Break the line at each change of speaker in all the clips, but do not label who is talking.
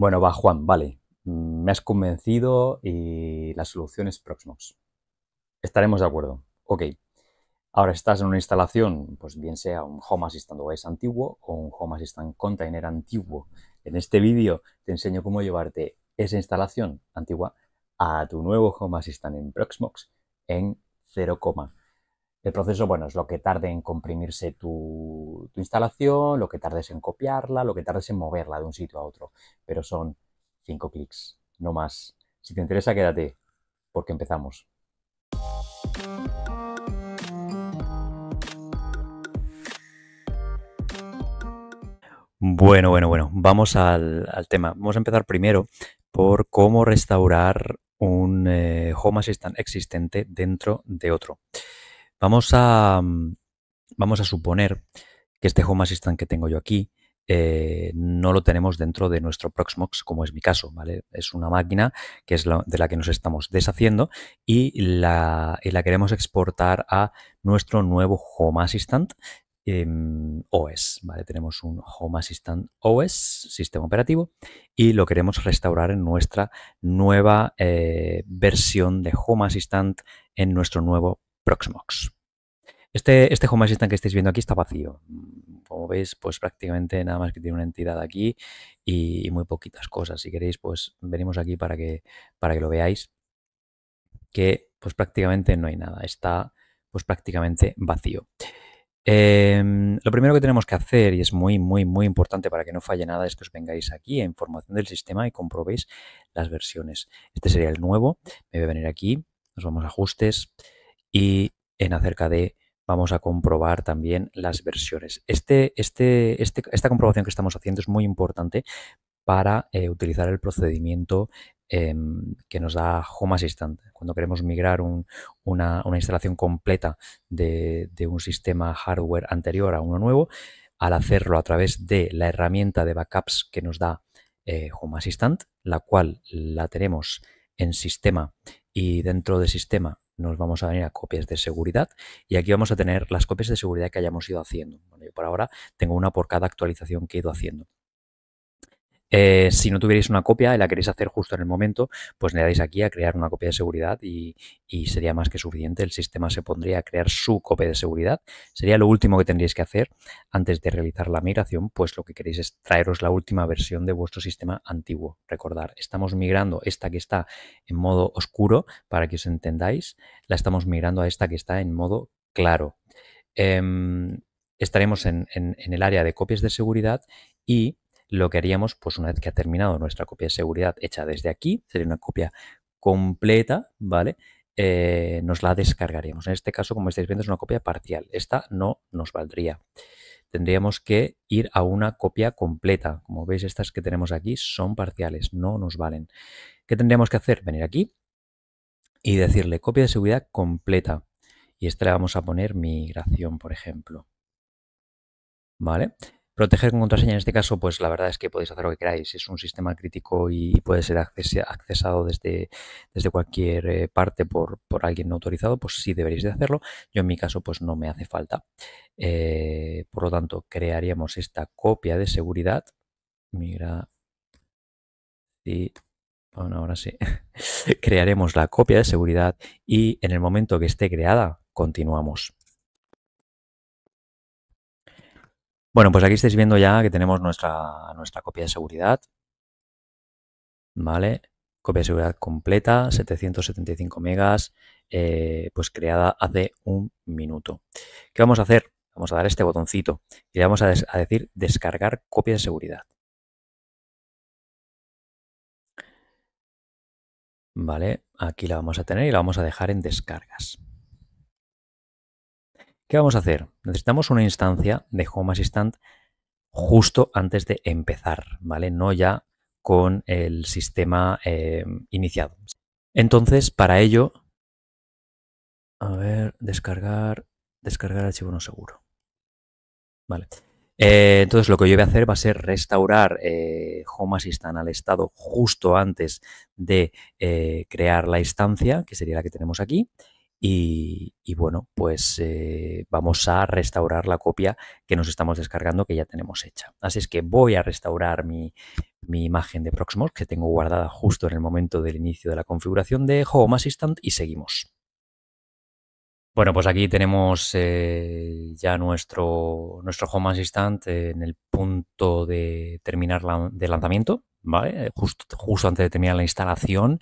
Bueno, va Juan, vale. Mm, me has convencido y la solución es Proxmox. Estaremos de acuerdo. Ok. Ahora estás en una instalación, pues bien sea un Home Assistant OS antiguo o un Home Assistant Container antiguo. En este vídeo te enseño cómo llevarte esa instalación antigua a tu nuevo Home Assistant en Proxmox en 0, el proceso, bueno, es lo que tarde en comprimirse tu, instalación, lo que tardes en copiarla, lo que tardes en moverla de un sitio a otro, pero son cinco clics, no más. Si te interesa, quédate, porque empezamos. Bueno, bueno, bueno, vamos al, tema. Vamos a empezar primero por cómo restaurar un eh, Home Assistant existente dentro de otro. Vamos a, mm, vamos a suponer que este Home Assistant que tengo yo aquí eh, no lo tenemos dentro de nuestro Proxmox, como es mi caso, ¿vale? Es una máquina que es de la que nos estamos deshaciendo y la, queremos exportar a nuestro nuevo Home Assistant em, OS, ¿vale? Tenemos un Home Assistant OS, sistema operativo, y lo queremos restaurar en nuestra nueva eh, versión de Home Assistant en nuestro nuevo Proxmox. Este, este Home Assistant que estáis viendo aquí está vacío. Como veis, pues prácticamente nada más que tiene una entidad aquí y, muy poquitas cosas. Si queréis, pues venimos aquí para que, para que lo veáis, que pues prácticamente no hay nada. Está pues prácticamente vacío. Em, lo primero que tenemos que hacer, y es muy, muy, muy importante para que no falle nada, es que os vengáis aquí a información del sistema y comprobéis las versiones. Este sería el nuevo. Me voy a venir aquí, nos vamos a ajustes, y en acerca de vamos a comprobar también las versiones. Este, este, este, esta comprobación que estamos haciendo es muy importante para eh, utilizar el procedimiento em, que nos da Home Assistant. Cuando queremos migrar una, instalación completa de, un sistema hardware anterior a uno nuevo, al hacerlo a través de la herramienta de backups que nos da eh, Home Assistant, la cual la tenemos en sistema y dentro de sistema nos vamos a venir a copias de seguridad y aquí vamos a tener las copias de seguridad que hayamos ido haciendo. Bueno, yo por ahora tengo una por cada actualización que he ido haciendo. Eh, si no tuvierais una copia y la queréis hacer justo en el momento, pues le dais aquí a crear una copia de seguridad y, sería más que suficiente. El sistema se pondría a crear su copia de seguridad. Sería lo último que tendríais que hacer antes de realizar la migración, pues lo que queréis es traeros la última versión de vuestro sistema antiguo. Recordar, estamos migrando esta que está en modo oscuro, para que os entendáis, la estamos migrando a esta que está en modo claro. Em, estaremos en el área de copias de seguridad y lo que haríamos, pues una vez que ha terminado nuestra copia de seguridad hecha desde aquí, sería una copia completa, ¿vale? Eh, nos la descargaríamos. En este caso, como estáis viendo, es una copia parcial. Esta no nos valdría. Tendríamos que ir a una copia completa. Como veis, estas que tenemos aquí son parciales, no nos valen. ¿Qué tendríamos que hacer? Venir aquí y decirle copia de seguridad completa. Y esta le vamos a poner migración, por ejemplo. ¿Vale? Proteger con contraseña, en este caso, pues la verdad es que podéis hacer lo que queráis. Es un sistema crítico y puede ser accesado desde, desde cualquier eh, parte por, alguien no autorizado, pues sí deberéis de hacerlo. Yo en mi caso, pues no me hace falta. Eh, por lo tanto, crearíamos esta copia de seguridad. Mira, Y ahora sí. Crearemos la copia de seguridad y en el momento que esté creada, continuamos. Bueno, pues aquí estáis viendo ya que tenemos nuestra, copia de seguridad. ¿Vale? Copia de seguridad completa, 775 megas, eh, pues creada hace un minuto. ¿Qué vamos a hacer? Vamos a dar este botoncito y le vamos a decir descargar copia de seguridad. Vale, aquí la vamos a tener y la vamos a dejar en descargas. ¿Qué vamos a hacer? Necesitamos una instancia de Home Assistant justo antes de empezar, ¿vale? No ya con el sistema em, iniciado. Entonces, para ello, a ver, descargar, descargar archivo no seguro. Vale. Eh, entonces, lo que yo voy a hacer va a ser restaurar eh, Home Assistant al estado justo antes de eh, crear la instancia, que sería la que tenemos aquí, y, bueno, pues eh, vamos a restaurar la copia que nos estamos descargando, que ya tenemos hecha. Así es que voy a restaurar mi, imagen de Proxmox, que tengo guardada justo en el momento del inicio de la configuración de Home Assistant, y seguimos. Bueno, pues aquí tenemos eh, ya nuestro, Home Assistant en el punto de terminar de lanzamiento, justo antes de terminar la instalación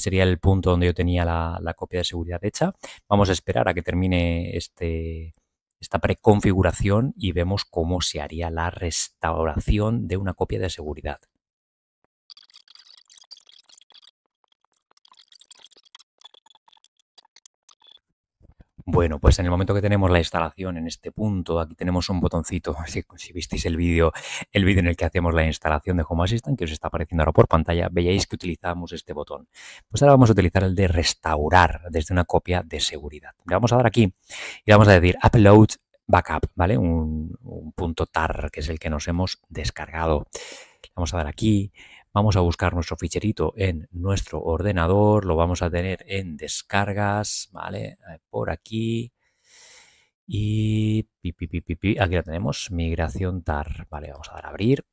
sería el punto donde yo tenía la, la copia de seguridad hecha. Vamos a esperar a que termine este, esta preconfiguración y vemos cómo se haría la restauración de una copia de seguridad. Bueno, pues en el momento que tenemos la instalación en este punto, aquí tenemos un botoncito, si, visteis el vídeo, el vídeo en el que hacemos la instalación de Home Assistant, que os está apareciendo ahora por pantalla, veíais que utilizamos este botón. Pues ahora vamos a utilizar el de restaurar desde una copia de seguridad. Le vamos a dar aquí y le vamos a decir upload backup, ¿vale? Un, un punto tar, que es el que nos hemos descargado. Le vamos a dar aquí, Vamos a buscar nuestro ficherito en nuestro ordenador, lo vamos a tener en descargas, ¿vale? Eh, por aquí. Y aquí lo tenemos, migración tar. Vale, vamos a dar a abrir.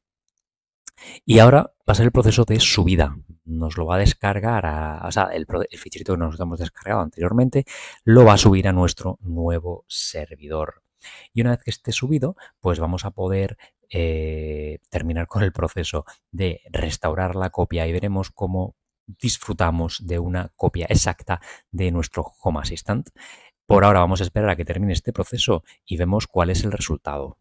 Y ahora va a ser el proceso de subida. Nos lo va a descargar, o sea, el, el ficherito que nosotros hemos descargado anteriormente lo va a subir a nuestro nuevo servidor. Y una vez que esté subido, pues vamos a poder eh, terminar con el proceso de restaurar la copia y veremos cómo disfrutamos de una copia exacta de nuestro Home Assistant. Por ahora vamos a esperar a que termine este proceso y vemos cuál es el resultado.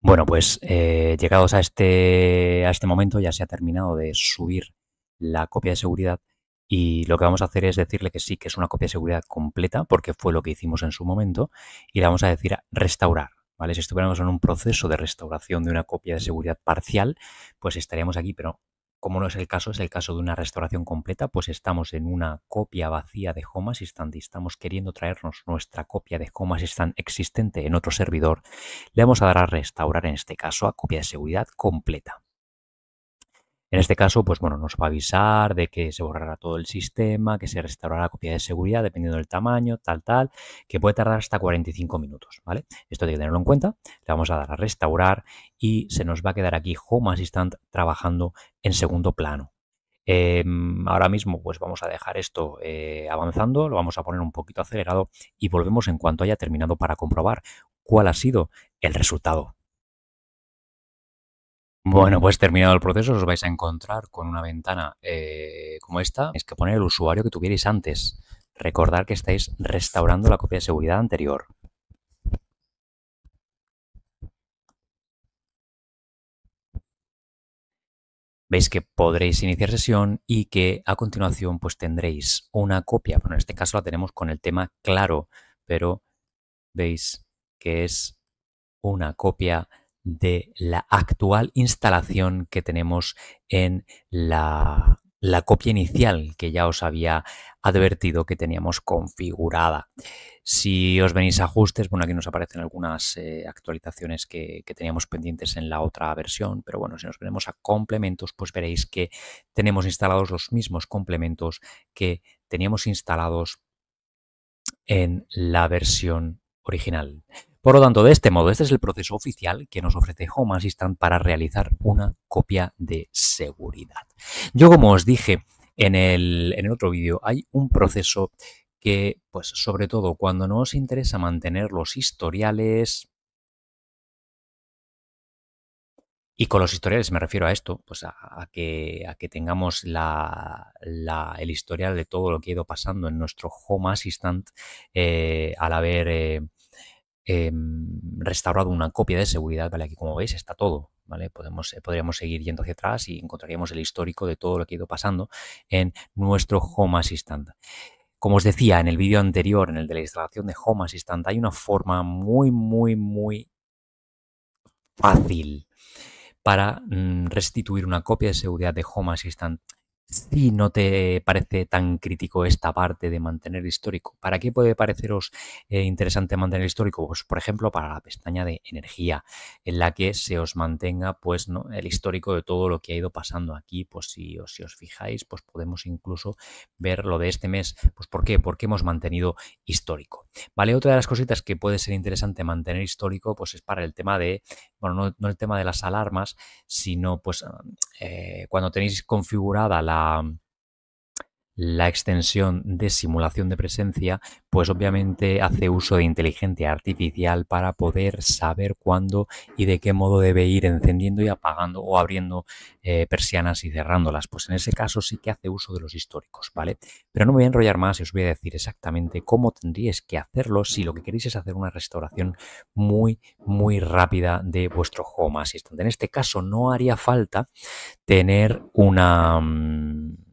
Bueno, pues eh, llegados a este, a este momento ya se ha terminado de subir la copia de seguridad y lo que vamos a hacer es decirle que sí, que es una copia de seguridad completa, porque fue lo que hicimos en su momento, y le vamos a decir restaurar. ¿Vale? Si estuviéramos en un proceso de restauración de una copia de seguridad parcial, pues estaríamos aquí, pero como no es el caso, es el caso de una restauración completa, pues estamos en una copia vacía de Home y estamos queriendo traernos nuestra copia de Home Assistant existente en otro servidor, le vamos a dar a restaurar en este caso a copia de seguridad completa. En este caso, pues bueno, nos va a avisar de que se borrará todo el sistema, que se restaurará la copia de seguridad dependiendo del tamaño, tal, tal, que puede tardar hasta 45 minutos, ¿vale? Esto hay que tenerlo en cuenta. Le vamos a dar a restaurar y se nos va a quedar aquí Home Assistant trabajando en segundo plano, em, ahora mismo, pues vamos a dejar esto eh, avanzando, lo vamos a poner un poquito acelerado y volvemos en cuanto haya terminado para comprobar cuál ha sido el resultado. Bueno, pues terminado el proceso os vais a encontrar con una ventana eh, como esta. Es que poner el usuario que tuvierais antes. Recordar que estáis restaurando la copia de seguridad anterior. Veis que podréis iniciar sesión y que a continuación pues tendréis una copia. Bueno, en este caso la tenemos con el tema claro, pero veis que es una copia de la actual instalación que tenemos en la, copia inicial que ya os había advertido que teníamos configurada. Si os venís a ajustes, bueno, aquí nos aparecen algunas eh, actualizaciones que, que, teníamos pendientes en la otra versión, pero bueno, si nos venimos a complementos, pues veréis que tenemos instalados los mismos complementos que teníamos instalados en la versión original. Por lo tanto, de este modo, este es el proceso oficial que nos ofrece Home Assistant para realizar una copia de seguridad. Yo, como os dije en el, otro vídeo, hay un proceso que, pues sobre todo cuando nos interesa mantener los historiales, Y con los historiales me refiero a esto, pues a, que, tengamos el historial de todo lo que ha ido pasando en nuestro Home Assistant eh, al haber eh, Em, restaurado una copia de seguridad, ¿vale? Aquí como veis está todo, ¿vale? Podemos, eh, podríamos seguir yendo hacia atrás y encontraríamos el histórico de todo lo que ha ido pasando en nuestro Home Assistant. Como os decía en el vídeo anterior, en el de la instalación de Home Assistant, hay una forma muy, muy, muy fácil para mm, restituir una copia de seguridad de Home Assistant si no te parece tan crítico esta parte de mantener histórico. ¿Para qué puede pareceros eh, interesante mantener histórico? Pues, por ejemplo, para la pestaña de energía, en la que se os mantenga pues, ¿no? el histórico de todo lo que ha ido pasando aquí. Pues si, os fijáis, pues podemos incluso ver lo de este mes. Pues, ¿Por qué? Porque hemos mantenido histórico. ¿Vale? Otra de las cositas que puede ser interesante mantener histórico, pues es para el tema de, bueno, no, el tema de las alarmas, sino pues eh, cuando tenéis configurada la Islam um, la extensión de simulación de presencia, pues obviamente hace uso de inteligencia artificial para poder saber cuándo y de qué modo debe ir encendiendo y apagando o abriendo eh, persianas y cerrándolas. Pues en ese caso sí que hace uso de los históricos, ¿vale? Pero no me voy a enrollar más y os voy a decir exactamente cómo tendríais que hacerlo si lo que queréis es hacer una restauración muy, muy rápida de vuestro Home Assistant. En este caso no haría falta tener una... Mm,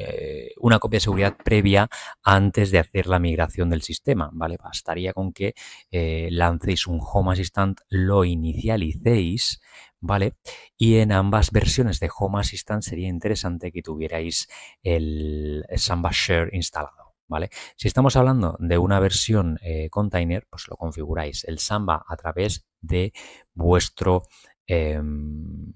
eh, una copia de seguridad previa antes de hacer la migración del sistema, ¿vale? Bastaría con que eh, lancéis un Home Assistant, lo inicialicéis, ¿vale? Y en ambas versiones de Home Assistant sería interesante que tuvierais el Samba Share instalado. ¿Vale? Si estamos hablando de una versión eh, container, pues lo configuráis el Samba a través de vuestro em,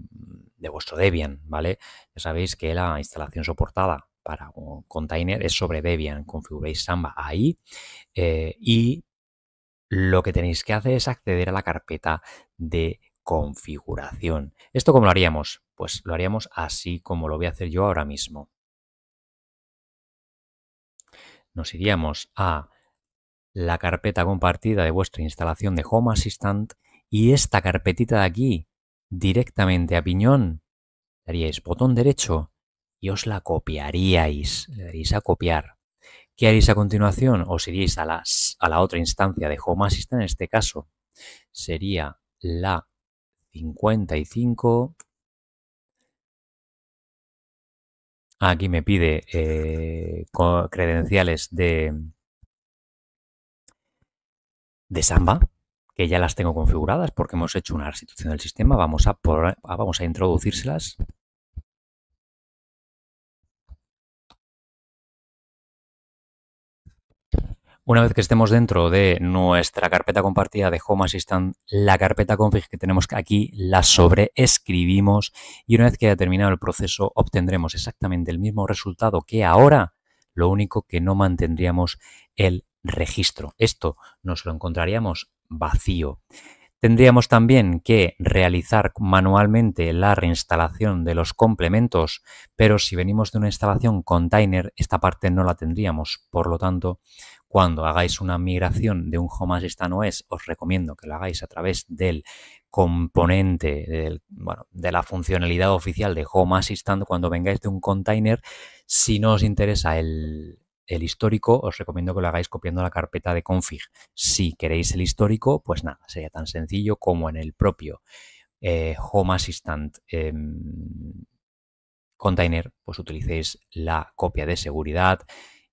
de vuestro Debian, ¿vale? Ya sabéis que la instalación soportada para un container es sobre Debian. Configuréis Samba ahí eh, y lo que tenéis que hacer es acceder a la carpeta de configuración. ¿Esto cómo lo haríamos? Pues lo haríamos así como lo voy a hacer yo ahora mismo. Nos iríamos a la carpeta compartida de vuestra instalación de Home Assistant y esta carpetita de aquí, directamente a piñón, daríais botón derecho, y os la copiaríais, le daréis a copiar. ¿Qué haréis a continuación? Os iríais a, a la otra instancia de Home Assistant, en este caso sería la 55. Aquí me pide eh, credenciales de, de Samba, que ya las tengo configuradas porque hemos hecho una restitución del sistema. Vamos a, ah, vamos a introducírselas Una vez que estemos dentro de nuestra carpeta compartida de Home Assistant, la carpeta config que tenemos aquí la sobreescribimos y una vez que haya terminado el proceso obtendremos exactamente el mismo resultado que ahora, lo único que no mantendríamos el registro. Esto nos lo encontraríamos vacío. Tendríamos también que realizar manualmente la reinstalación de los complementos, pero si venimos de una instalación container, esta parte no la tendríamos. Por lo tanto, cuando hagáis una migración de un home assistant OS, os recomiendo que lo hagáis a través del componente de la funcionalidad oficial de Home Assistant cuando vengáis de un container. Si no os interesa el, histórico, os recomiendo que lo hagáis copiando la carpeta de config. Si queréis el histórico, pues nada, sería tan sencillo como en el propio eh, Home Assistant em, container, pues utilicéis la copia de seguridad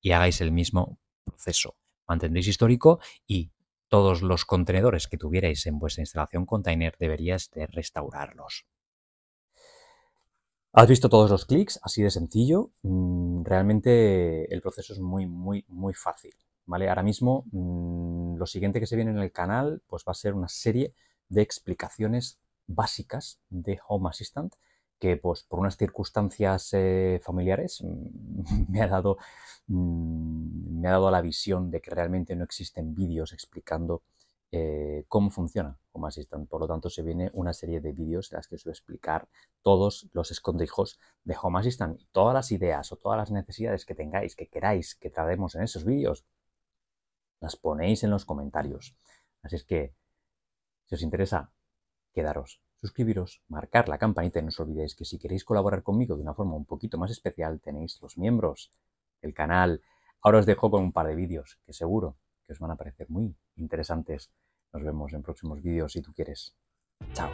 y hagáis el mismo proceso. Mantendréis histórico y todos los contenedores que tuvierais en vuestra instalación container deberíais de restaurarlos. Has visto todos los clics, así de sencillo. Mm, realmente el proceso es muy, muy, muy fácil. ¿vale? Ahora mismo mm, lo siguiente que se viene en el canal pues va a ser una serie de explicaciones básicas de Home Assistant que pues, por unas circunstancias eh, familiares mm, me ha, dado, mm, me ha dado la visión de que realmente no existen vídeos explicando eh, cómo funciona Home Assistant. Por lo tanto, se viene una serie de vídeos en las que os voy a explicar todos los escondrijos de Home Assistant y todas las ideas o todas las necesidades que tengáis, que queráis que traemos en esos vídeos, las ponéis en los comentarios. Así es que, si os interesa, quedaros suscribiros, marcar la campanita y no os olvidéis que si queréis colaborar conmigo de una forma un poquito más especial tenéis los miembros, el canal. Ahora os dejo con un par de vídeos que seguro que os van a parecer muy interesantes. Nos vemos en próximos vídeos si tú quieres. Chao.